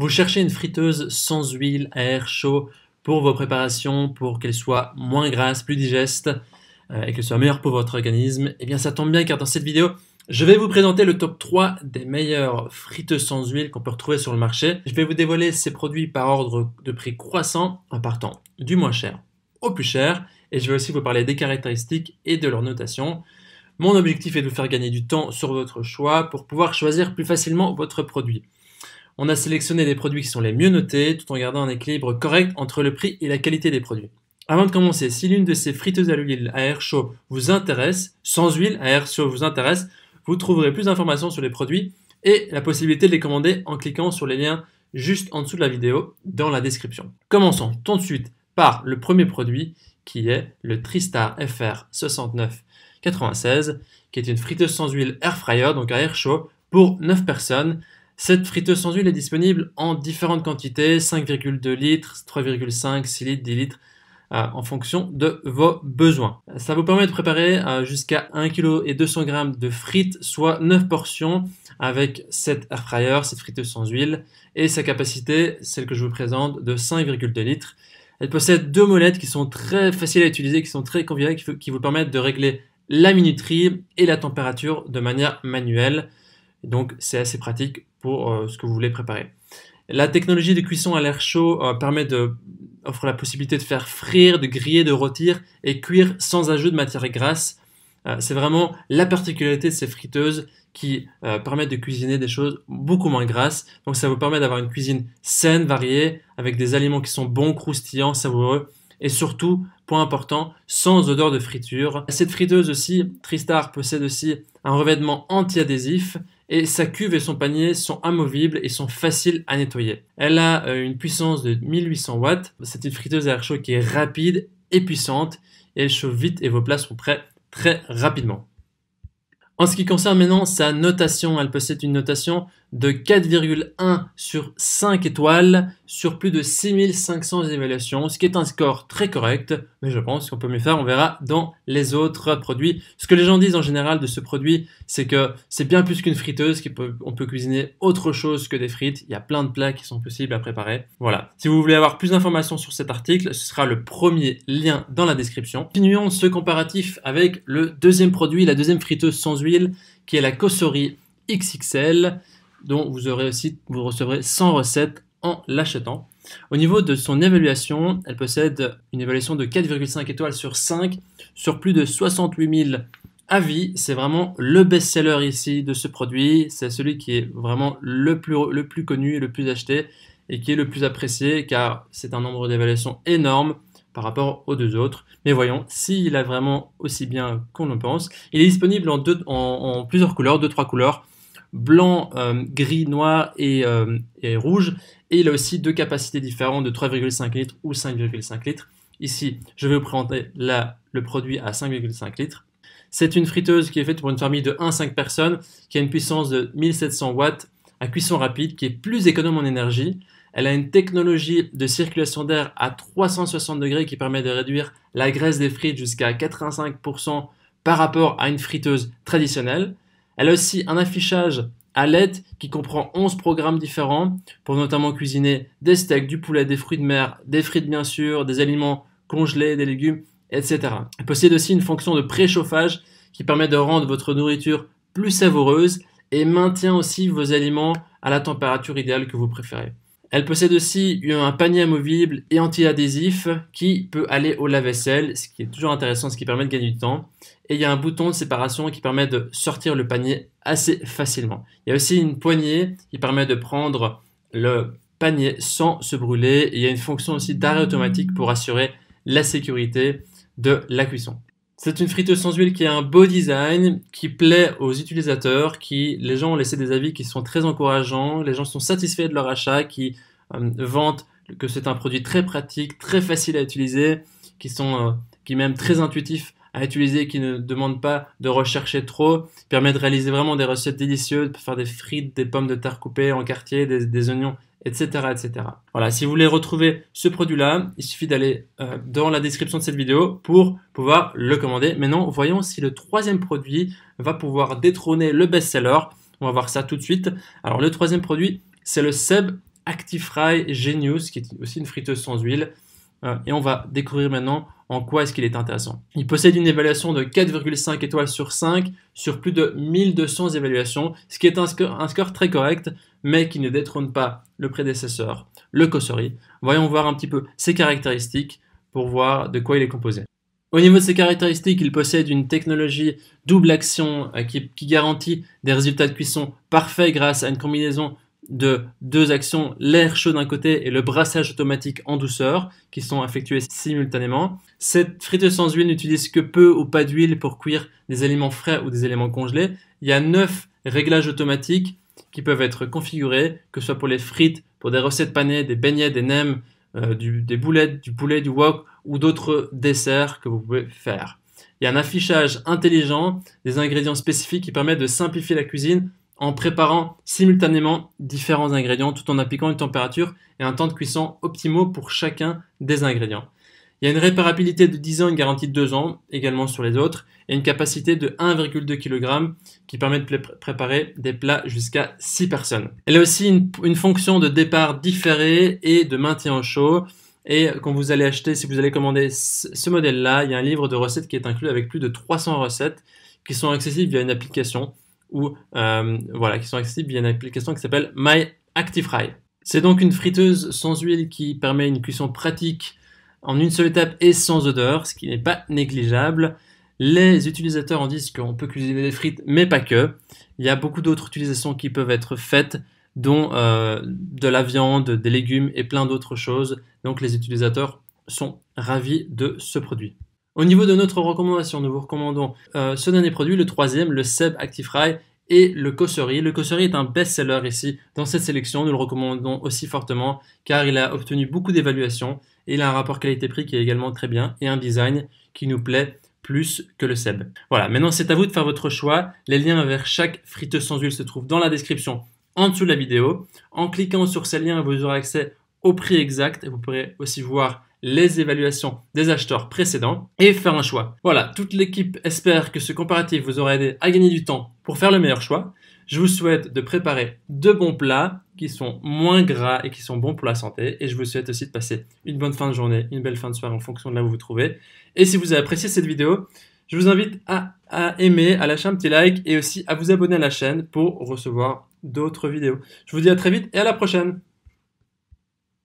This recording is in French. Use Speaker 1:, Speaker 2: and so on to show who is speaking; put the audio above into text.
Speaker 1: Vous cherchez une friteuse sans huile à air chaud pour vos préparations, pour qu'elle soit moins grasse, plus digeste euh, et qu'elle soit meilleure pour votre organisme. Eh bien ça tombe bien car dans cette vidéo, je vais vous présenter le top 3 des meilleures friteuses sans huile qu'on peut retrouver sur le marché. Je vais vous dévoiler ces produits par ordre de prix croissant en partant du moins cher au plus cher et je vais aussi vous parler des caractéristiques et de leur notation. Mon objectif est de vous faire gagner du temps sur votre choix pour pouvoir choisir plus facilement votre produit. On a sélectionné les produits qui sont les mieux notés tout en gardant un équilibre correct entre le prix et la qualité des produits. Avant de commencer, si l'une de ces friteuses à l'huile à air chaud vous intéresse, sans huile à air chaud vous intéresse, vous trouverez plus d'informations sur les produits et la possibilité de les commander en cliquant sur les liens juste en dessous de la vidéo dans la description. Commençons tout de suite par le premier produit qui est le Tristar FR 6996 qui est une friteuse sans huile air fryer donc à air chaud pour 9 personnes cette friteuse sans huile est disponible en différentes quantités, 5,2 litres, 3,5, 6 litres, 10 litres, euh, en fonction de vos besoins. Ça vous permet de préparer euh, jusqu'à 1 kg et 200 g de frites, soit 9 portions avec cette air fryer, cette friteuse sans huile et sa capacité, celle que je vous présente, de 5,2 litres. Elle possède deux molettes qui sont très faciles à utiliser, qui sont très conviviales, qui vous permettent de régler la minuterie et la température de manière manuelle. Donc c'est assez pratique pour euh, ce que vous voulez préparer. La technologie de cuisson à l'air chaud euh, permet de offre la possibilité de faire frire, de griller, de rôtir et cuire sans ajout de matière grasse. Euh, c'est vraiment la particularité de ces friteuses qui permettent de cuisiner des choses beaucoup moins grasses. Donc ça vous permet d'avoir une cuisine saine, variée, avec des aliments qui sont bons, croustillants, savoureux et surtout, point important, sans odeur de friture. Cette friteuse aussi, Tristar, possède aussi un revêtement anti-adhésif et sa cuve et son panier sont amovibles et sont faciles à nettoyer. Elle a euh, une puissance de 1800 watts, C'est une friteuse à air chaud qui est rapide et puissante, elle chauffe vite et vos plats sont prêts très rapidement. En ce qui concerne maintenant sa notation, elle possède une notation de 4,1 sur 5 étoiles sur plus de 6500 évaluations, ce qui est un score très correct, mais je pense qu'on peut mieux faire, on verra dans les autres produits. Ce que les gens disent en général de ce produit, c'est que c'est bien plus qu'une friteuse, qu'on peut cuisiner autre chose que des frites, il y a plein de plats qui sont possibles à préparer. Voilà, si vous voulez avoir plus d'informations sur cet article, ce sera le premier lien dans la description. Continuons ce comparatif avec le deuxième produit, la deuxième friteuse sans huile, qui est la COSORI XXL dont vous, aurez aussi, vous recevrez 100 recettes en l'achetant. Au niveau de son évaluation, elle possède une évaluation de 4,5 étoiles sur 5 sur plus de 68 000 avis. C'est vraiment le best-seller ici de ce produit. C'est celui qui est vraiment le plus, le plus connu, le plus acheté et qui est le plus apprécié car c'est un nombre d'évaluations énorme par rapport aux deux autres. Mais voyons s'il a vraiment aussi bien qu'on le pense. Il est disponible en, en, en plusieurs couleurs, deux trois couleurs blanc, euh, gris, noir euh, et, rouge. Et il a aussi deux capacités différentes de 3,5 litres ou 5,5 litres. Ici, je vais vous présenter le produit à 5,5 litres. C'est une friteuse qui est faite pour une famille de 1 5 personnes, qui a une puissance de 1700 watts, à cuisson rapide, qui est plus économe en énergie. Elle a une technologie de circulation d'air à 360 degrés qui permet de réduire la graisse des frites jusqu'à 85% par rapport à une friteuse traditionnelle. Elle a aussi un affichage à l'aide qui comprend 11 programmes différents pour notamment cuisiner des steaks, du poulet, des fruits de mer, des frites bien sûr, des aliments congelés, des légumes, etc. Elle possède aussi une fonction de préchauffage qui permet de rendre votre nourriture plus savoureuse et maintient aussi vos aliments à la température idéale que vous préférez. Elle possède aussi un panier amovible et anti-adhésif qui peut aller au lave-vaisselle, ce qui est toujours intéressant, ce qui permet de gagner du temps. Et il y a un bouton de séparation qui permet de sortir le panier assez facilement. Il y a aussi une poignée qui permet de prendre le panier sans se brûler. il y a une fonction aussi d'arrêt automatique pour assurer la sécurité de la cuisson. C'est une friteuse sans huile qui a un beau design, qui plaît aux utilisateurs, qui les gens ont laissé des avis qui sont très encourageants, les gens sont satisfaits de leur achat, qui euh, que c'est un produit très pratique, très facile à utiliser, qui sont euh, qui est même très intuitif à utiliser, qui ne demande pas de rechercher trop, permet de réaliser vraiment des recettes délicieuses, faire des frites, des pommes de terre coupées en quartier, des oignons etc., etc. Voilà, si vous voulez retrouver ce produit-là, il suffit d'aller euh, dans la description de cette vidéo pour pouvoir le commander. Maintenant, voyons si le troisième produit va pouvoir détrôner le best-seller. On va voir ça tout de suite. Alors, le troisième produit, c'est le Seb Actifry Genius, qui est aussi une friteuse sans huile. Euh, et on va découvrir maintenant en quoi est-ce qu'il est intéressant. Il possède une évaluation de 4,5 étoiles sur 5 sur plus de 1200 évaluations, ce qui est un score très correct mais qui ne détrône pas le prédécesseur, le Cosori. Voyons voir un petit peu ses caractéristiques pour voir de quoi il est composé. Au niveau de ses caractéristiques, il possède une technologie double action euh, qui, garantit des résultats de cuisson parfaits grâce à une combinaison de deux actions, l'air chaud d'un côté et le brassage automatique en douceur, qui sont effectués simultanément. Cette friteuse sans huile n'utilise que peu ou pas d'huile pour cuire des aliments frais ou des éléments congelés. Il y a neuf réglages automatiques qui peuvent être configurés, que ce soit pour les frites, pour des recettes panées, des beignets, des nems, euh, des boulettes, du poulet, du wok ou d'autres desserts que vous pouvez faire. Il y a un affichage intelligent des ingrédients spécifiques qui permet de simplifier la cuisine en préparant simultanément différents ingrédients tout en appliquant une température et un temps de cuisson optimaux pour chacun des ingrédients. Il y a une réparabilité de 10 ans, une garantie de 2 ans également sur les autres, et une capacité de 1,2 kg qui permet de préparer des plats jusqu'à 6 personnes. Elle a aussi une, fonction de départ différé et de maintien au chaud. Et quand vous allez acheter, si vous allez commander ce modèle-là, il y a un livre de recettes qui est inclus avec plus de 300 recettes qui sont accessibles via une application ou euh, voilà, qui sont accessibles via une application qui s'appelle My Actifry. C'est donc une friteuse sans huile qui permet une cuisson pratique en une seule étape et sans odeur, ce qui n'est pas négligeable. Les utilisateurs en disent qu'on peut cuisiner des frites, mais pas que. Il y a beaucoup d'autres utilisations qui peuvent être faites, dont euh, de la viande, des légumes et plein d'autres choses. Donc les utilisateurs sont ravis de ce produit. Au niveau de notre recommandation, nous vous recommandons euh, ce dernier produit, le troisième, le Seb Fry et le Cosery. Le Cosery est un best-seller ici dans cette sélection. Nous le recommandons aussi fortement car il a obtenu beaucoup d'évaluations et il a un rapport qualité-prix qui est également très bien et un design qui nous plaît plus que le SEB. Voilà, maintenant c'est à vous de faire votre choix. Les liens vers chaque friteuse sans huile se trouvent dans la description en dessous de la vidéo. En cliquant sur ces liens, vous aurez accès au prix exact. Et vous pourrez aussi voir les évaluations des acheteurs précédents et faire un choix. Voilà, toute l'équipe espère que ce comparatif vous aura aidé à gagner du temps pour faire le meilleur choix. Je vous souhaite de préparer de bons plats qui sont moins gras et qui sont bons pour la santé. Et je vous souhaite aussi de passer une bonne fin de journée, une belle fin de soirée en fonction de là où vous vous trouvez. Et si vous avez apprécié cette vidéo, je vous invite à, à aimer, à lâcher un petit like et aussi à vous abonner à la chaîne pour recevoir d'autres vidéos. Je vous dis à très vite et à la prochaine